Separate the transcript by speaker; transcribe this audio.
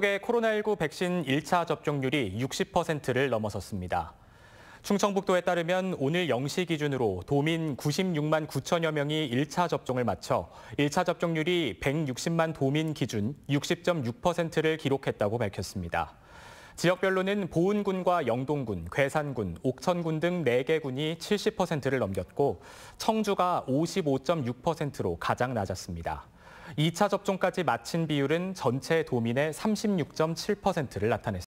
Speaker 1: 한국의 코로나19 백신 1차 접종률이 60%를 넘어섰습니다. 충청북도에 따르면 오늘 0시 기준으로 도민 96만 9천여 명이 1차 접종을 마쳐 1차 접종률이 160만 도민 기준 60.6%를 기록했다고 밝혔습니다. 지역별로는 보은군과 영동군, 괴산군, 옥천군 등 4개 군이 70%를 넘겼고 청주가 55.6%로 가장 낮았습니다. 2차 접종까지 마친 비율은 전체 도민의 36.7%를 나타냈습니다.